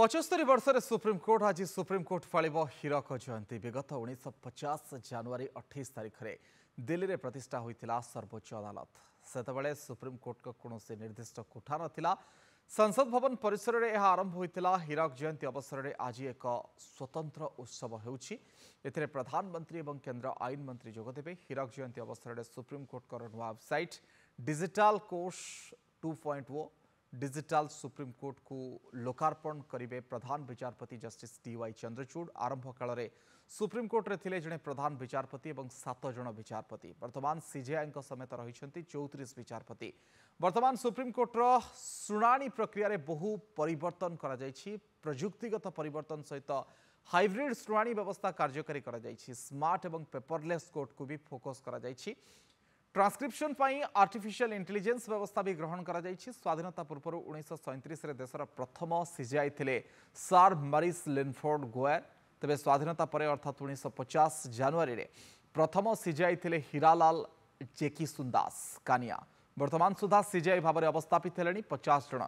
ପଚସ୍ତରୀ ବର୍ଷରେ ସୁପ୍ରିମକୋର୍ଟ ଆଜି ସୁପ୍ରିମକୋର୍ଟ ପାଳିବ ହୀରକ ଜୟନ୍ତୀ ବିଗତ ଉଣେଇଶହ ପଚାଶ ଜାନୁଆରୀ ଅଠେଇଶ ତାରିଖରେ ଦିଲ୍ଲୀରେ ପ୍ରତିଷ୍ଠା ହୋଇଥିଲା ସର୍ବୋଚ୍ଚ ଅଦାଲତ ସେତେବେଳେ ସୁପ୍ରିମକୋର୍ଟଙ୍କ କୌଣସି ନିର୍ଦ୍ଦିଷ୍ଟ କୋଠା ନଥିଲା ସଂସଦ ଭବନ ପରିସରରେ ଏହା ଆରମ୍ଭ ହୋଇଥିଲା ହୀରକ ଜୟନ୍ତୀ ଅବସରରେ ଆଜି ଏକ ସ୍ୱତନ୍ତ୍ର ଉତ୍ସବ ହେଉଛି ଏଥିରେ ପ୍ରଧାନମନ୍ତ୍ରୀ ଏବଂ କେନ୍ଦ୍ର ଆଇନ ମନ୍ତ୍ରୀ ଯୋଗଦେବେ ହୀରକ ଜୟନ୍ତୀ ଅବସରରେ ସୁପ୍ରିମକୋର୍ଟଙ୍କର ନୂଆ website digital course two point o digital Supreme Court को लोकार्पण करे प्रधान विचारपति जस्टिस डीवाई चंद्रचूड़ आरंभ काल सुप्रीम कोर्ट रे थिले जने प्रधान विचारपति और सात विचारपति बर्तमान सीजेआई समेत रही चौतीस विचारपति बर्तमान सुप्रीम कोर्टर शुणाणी प्रक्रिय बहु परिवर्तन करा प्रजुक्तिगत परिवर्तन सहित हाइब्रिड शुणाणी व्यवस्था कार्यकारी करा स्मार्ट एवं पेपरलेस कोर्ट को भी फोकस करा ট্রান্সক্রিপশন পাই আর্টিফিশিয়াল ইন্টেলিজেন্স ব্যবস্থা বি গ্রহণ করা যাইছি স্বাধীনতা পূর্বর উনিশশো সৈতিশে দেশের প্রথম সিজিআই লে সার মারিস লিনফোর্ড গোয়ার তবে স্বাধীনতা পরে অর্থাৎ উনিশশো পচাশ জানুয়ারি প্রথম সিজিআই লে হীরালাল জেকি সুন্দাস কানিয়া বর্তমান সুদ্ধা সিজিআই ভাবে অবস্থাপিত হলে পচাশ জন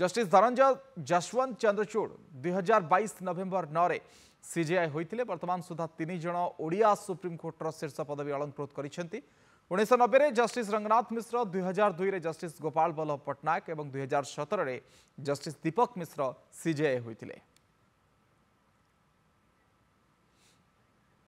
জষ্টিস ধনঞ্জয় যশবন্ত চন্দ্রচূড় দুই হাজার বাইশ নভেম্বর নরে সিজিআই হয়েছে বর্তমান সুদ্ধা তিন জন ওড়িয়া সুপ্রিমকোর্টর শীর্ষ পদবী অলঙ্কৃত করেছেন ଉଣେଇଶ ନବେରେ ଜଷ୍ଟିସ୍ ରଙ୍ଗନାଥ ମିଶ୍ର ଦୁଇ ହଜାର ଦୁଇରେ ଜଷ୍ଟିସ୍ ଗୋପାଳ ବଲ୍ଲଭ ପଟ୍ଟନାୟକ ଏବଂ ଦୁଇ ହଜାର ସତରରେ ଜଷ୍ଟିସ୍ ଦୀପକ ମିଶ୍ର ସିଜେଏ ହୋଇଥିଲେ